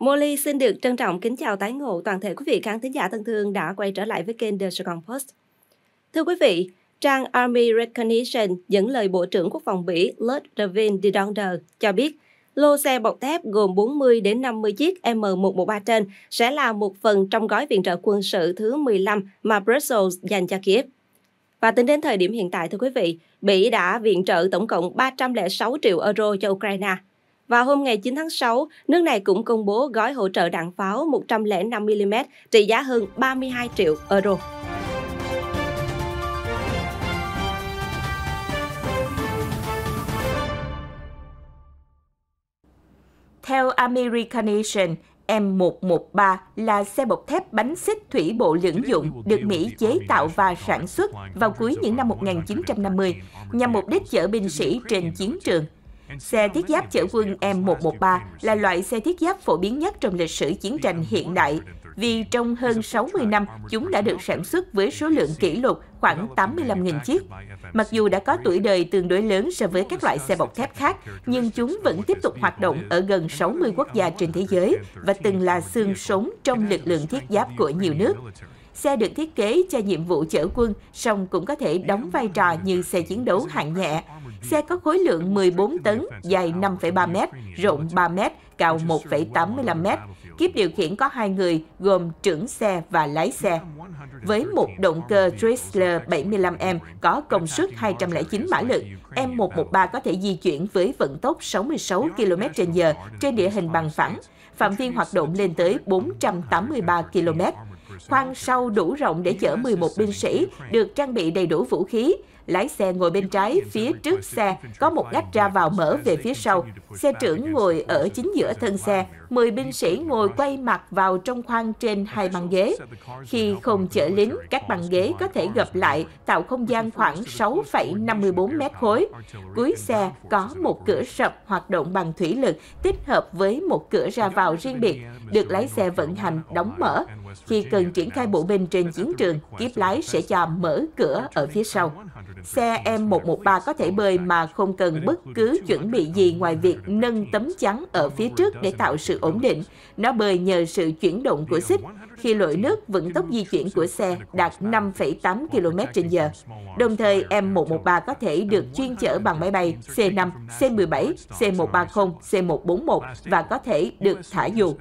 Molly xin được trân trọng kính chào tái ngộ toàn thể quý vị khán thính giả thân thương đã quay trở lại với kênh The Second Post. Thưa quý vị, trang Army Recognition dẫn lời Bộ trưởng Quốc phòng Bỉ Lord Ravin Didonder cho biết lô xe bọc thép gồm 40 đến 50 chiếc M113 trên sẽ là một phần trong gói viện trợ quân sự thứ 15 mà Brussels dành cho Kiev. Và tính đến thời điểm hiện tại, thưa quý vị, Bỉ đã viện trợ tổng cộng 306 triệu euro cho Ukraine – và hôm ngày 9 tháng 6, nước này cũng công bố gói hỗ trợ đạn pháo 105mm trị giá hơn 32 triệu euro. Theo Americanation, M113 là xe bọc thép bánh xích thủy bộ lưỡng dụng được Mỹ chế tạo và sản xuất vào cuối những năm 1950 nhằm mục đích chở binh sĩ trên chiến trường Xe thiết giáp chở quân M113 là loại xe thiết giáp phổ biến nhất trong lịch sử chiến tranh hiện đại, vì trong hơn 60 năm chúng đã được sản xuất với số lượng kỷ lục khoảng 85.000 chiếc. Mặc dù đã có tuổi đời tương đối lớn so với các loại xe bọc thép khác, nhưng chúng vẫn tiếp tục hoạt động ở gần 60 quốc gia trên thế giới và từng là xương sống trong lực lượng thiết giáp của nhiều nước. Xe được thiết kế cho nhiệm vụ chở quân, song cũng có thể đóng vai trò như xe chiến đấu hạng nhẹ. Xe có khối lượng 14 tấn, dài 5,3 m, rộng 3 m, cao 1,85 m. Kiếp điều khiển có hai người, gồm trưởng xe và lái xe. Với một động cơ Chrysler 75M có công suất 209 mã lực, M113 có thể di chuyển với vận tốc 66 km/h trên địa hình bằng phẳng, phạm vi hoạt động lên tới 483 km khoang sau đủ rộng để chở 11 binh sĩ, được trang bị đầy đủ vũ khí. Lái xe ngồi bên trái, phía trước xe có một ngách ra vào mở về phía sau. Xe trưởng ngồi ở chính giữa thân xe, 10 binh sĩ ngồi quay mặt vào trong khoang trên hai băng ghế. Khi không chở lính, các băng ghế có thể gập lại, tạo không gian khoảng 6,54 mét khối. Cuối xe có một cửa sập hoạt động bằng thủy lực tích hợp với một cửa ra vào riêng biệt, được lái xe vận hành đóng mở khi cần triển khai bộ binh trên chiến trường, kiếp lái sẽ cho mở cửa ở phía sau. Xe M113 có thể bơi mà không cần bất cứ chuẩn bị gì ngoài việc nâng tấm chắn ở phía trước để tạo sự ổn định. Nó bơi nhờ sự chuyển động của xích. Khi lội nước, vận tốc di chuyển của xe đạt 5,8 km h Đồng thời, M113 có thể được chuyên chở bằng máy bay C5, C17, C130, C141 và có thể được thả dù.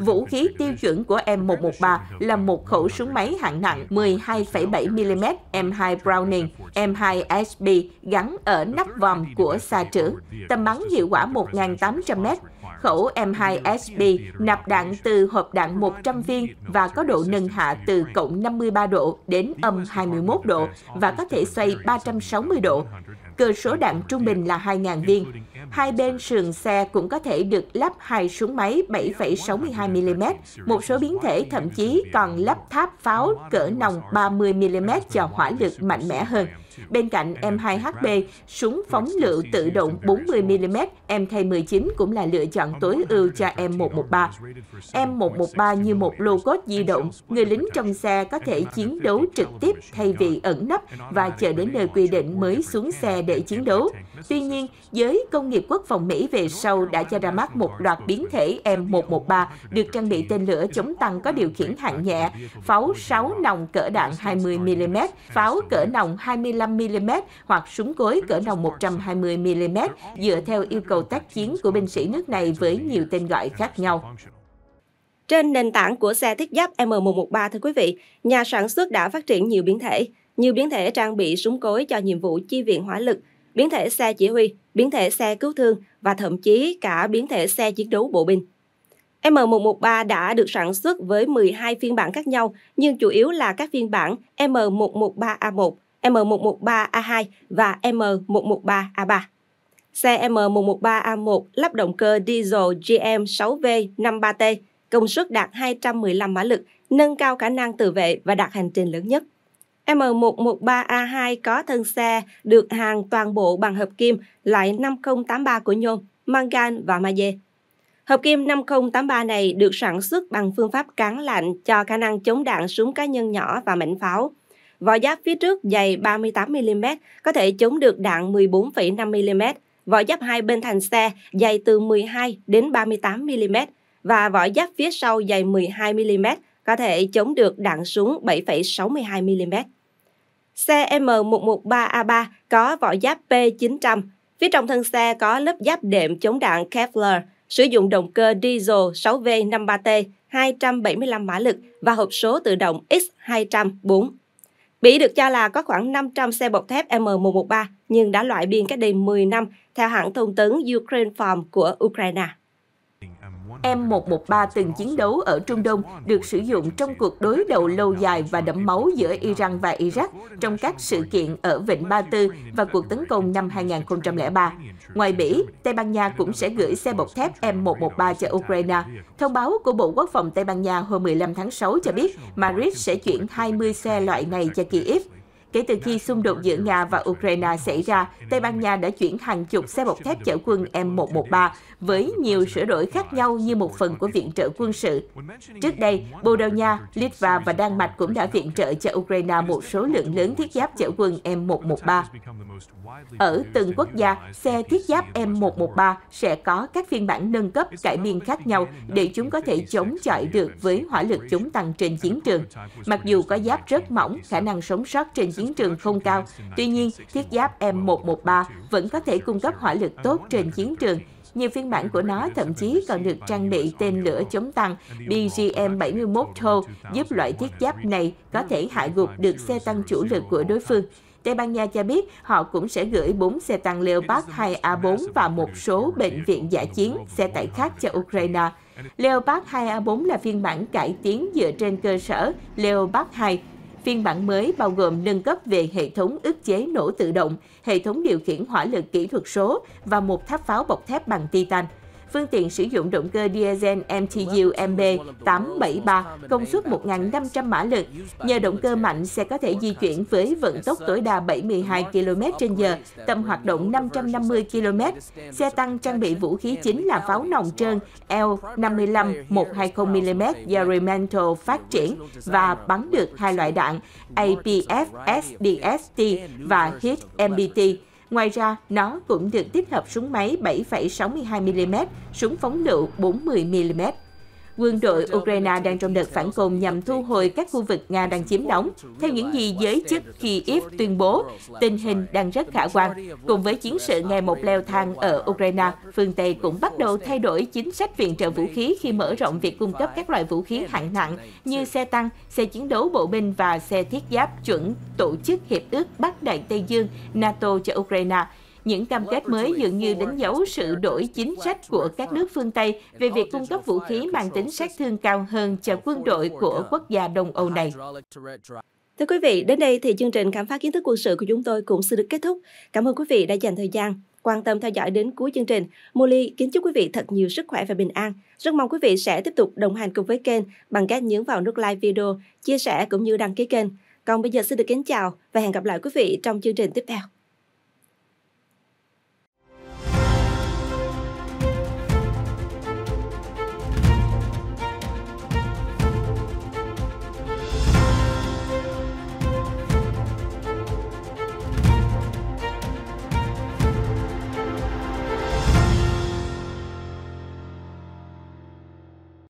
Vũ khí tiêu chuẩn của M113 M113 là một khẩu súng máy hạng nặng 12,7mm M2 Browning M2SB gắn ở nắp vòng của xa trưởng, tầm bắn hiệu quả 1.800m. Khẩu M2SB nạp đạn từ hộp đạn 100 viên và có độ nâng hạ từ cộng 53 độ đến âm 21 độ và có thể xoay 360 độ. Cơ số đạn trung bình là 2.000 viên hai bên sườn xe cũng có thể được lắp hai súng máy 7,62mm, một số biến thể thậm chí còn lắp tháp pháo cỡ nòng 30mm cho hỏa lực mạnh mẽ hơn. Bên cạnh M2HB, súng phóng lựu tự động 40mm MK19 cũng là lựa chọn tối ưu cho M113. M113 như một lô cốt di động, người lính trong xe có thể chiến đấu trực tiếp thay vì ẩn nấp và chờ đến nơi quy định mới xuống xe để chiến đấu. Tuy nhiên, giới công nghệ nghiệp quốc phòng Mỹ về sau đã cho ra mắt một loạt biến thể M113 được trang bị tên lửa chống tăng có điều khiển hạng nhẹ, pháo 6 nòng cỡ đạn 20mm, pháo cỡ nòng 25mm hoặc súng cối cỡ nòng 120mm dựa theo yêu cầu tác chiến của binh sĩ nước này với nhiều tên gọi khác nhau. Trên nền tảng của xe thiết giáp M113 thưa quý vị, nhà sản xuất đã phát triển nhiều biến thể. Nhiều biến thể trang bị súng cối cho nhiệm vụ chi viện hỏa lực – biến thể xe chỉ huy, biến thể xe cứu thương và thậm chí cả biến thể xe chiến đấu bộ binh. M113 đã được sản xuất với 12 phiên bản khác nhau, nhưng chủ yếu là các phiên bản M113A1, M113A2 và M113A3. Xe M113A1 lắp động cơ diesel GM6V53T, công suất đạt 215 mã lực, nâng cao khả năng tự vệ và đạt hành trình lớn nhất. M113A2 có thân xe được hàng toàn bộ bằng hợp kim loại 5083 của nhôm, mangan và magie. Hợp kim 5083 này được sản xuất bằng phương pháp cán lạnh cho khả năng chống đạn súng cá nhân nhỏ và mảnh pháo. Vỏ giáp phía trước dày 38mm, có thể chống được đạn 14,5mm. Vỏ giáp hai bên thành xe dày từ 12 đến 38mm và vỏ giáp phía sau dày 12mm, có thể chống được đạn súng 7,62mm. Xe M113A3 có vỏ giáp P900. Phía trong thân xe có lớp giáp đệm chống đạn Kevlar, sử dụng động cơ diesel 6V53T 275 mã lực và hộp số tự động X204. Bỉ được cho là có khoảng 500 xe bọc thép M113 nhưng đã loại biên cách đây 10 năm theo hãng thông tấn Ukraine Farm của Ukraine. M113 từng chiến đấu ở Trung Đông được sử dụng trong cuộc đối đầu lâu dài và đẫm máu giữa Iran và Iraq trong các sự kiện ở Vịnh Ba Tư và cuộc tấn công năm 2003. Ngoài Mỹ, Tây Ban Nha cũng sẽ gửi xe bọc thép M113 cho Ukraine. Thông báo của Bộ Quốc phòng Tây Ban Nha hôm 15 tháng 6 cho biết Madrid sẽ chuyển 20 xe loại này cho Kyiv. Kể từ khi xung đột giữa Nga và Ukraine xảy ra, Tây Ban Nha đã chuyển hàng chục xe bọc thép chở quân M113 với nhiều sửa đổi khác nhau như một phần của viện trợ quân sự. Trước đây, Bồ Đào Nha, Litva và Đan Mạch cũng đã viện trợ cho Ukraine một số lượng lớn thiết giáp chở quân M113. Ở từng quốc gia, xe thiết giáp M113 sẽ có các phiên bản nâng cấp cải biên khác nhau để chúng có thể chống chọi được với hỏa lực chúng tăng trên chiến trường. Mặc dù có giáp rất mỏng, khả năng sống sót trên chiến trường không cao, tuy nhiên thiết giáp M113 vẫn có thể cung cấp hỏa lực tốt trên chiến trường nhiều phiên bản của nó thậm chí còn được trang bị tên lửa chống tăng BGM-71 Thor, giúp loại thiết giáp này có thể hạ gục được xe tăng chủ lực của đối phương. Tây Ban Nha cho biết họ cũng sẽ gửi 4 xe tăng Leopard 2A4 và một số bệnh viện giả chiến, xe tải khác cho Ukraine. Leopard 2A4 là phiên bản cải tiến dựa trên cơ sở Leopard 2. Phiên bản mới bao gồm nâng cấp về hệ thống ức chế nổ tự động, hệ thống điều khiển hỏa lực kỹ thuật số và một tháp pháo bọc thép bằng titan phương tiện sử dụng động cơ diesel MTU MB873, công suất 1.500 mã lực. Nhờ động cơ mạnh, xe có thể di chuyển với vận tốc tối đa 72 km h tầm hoạt động 550 km. Xe tăng trang bị vũ khí chính là pháo nòng trơn L55-120mm Yarimento phát triển và bắn được hai loại đạn APF-SDST và HIT-MBT. Ngoài ra, nó cũng được tích hợp súng máy 7,62mm, súng phóng lựu 40mm. Quân đội Ukraine đang trong đợt phản công nhằm thu hồi các khu vực Nga đang chiếm đóng. Theo những gì giới chức Kyiv tuyên bố, tình hình đang rất khả quan. Cùng với chiến sự ngày một leo thang ở Ukraine, phương Tây cũng bắt đầu thay đổi chính sách viện trợ vũ khí khi mở rộng việc cung cấp các loại vũ khí hạng nặng như xe tăng, xe chiến đấu bộ binh và xe thiết giáp chuẩn tổ chức Hiệp ước Bắc Đại Tây Dương NATO cho Ukraine những cam kết mới dường như đánh dấu sự đổi chính sách của các nước phương Tây về việc cung cấp vũ khí mang tính sát thương cao hơn cho quân đội của quốc gia Đông Âu này. Thưa quý vị, đến đây thì chương trình khám phá kiến thức quân sự của chúng tôi cũng sẽ được kết thúc. Cảm ơn quý vị đã dành thời gian quan tâm theo dõi đến cuối chương trình. Molly kính chúc quý vị thật nhiều sức khỏe và bình an. Rất mong quý vị sẽ tiếp tục đồng hành cùng với kênh bằng cách nhấn vào nút like video, chia sẻ cũng như đăng ký kênh. Còn bây giờ xin được kính chào và hẹn gặp lại quý vị trong chương trình tiếp theo.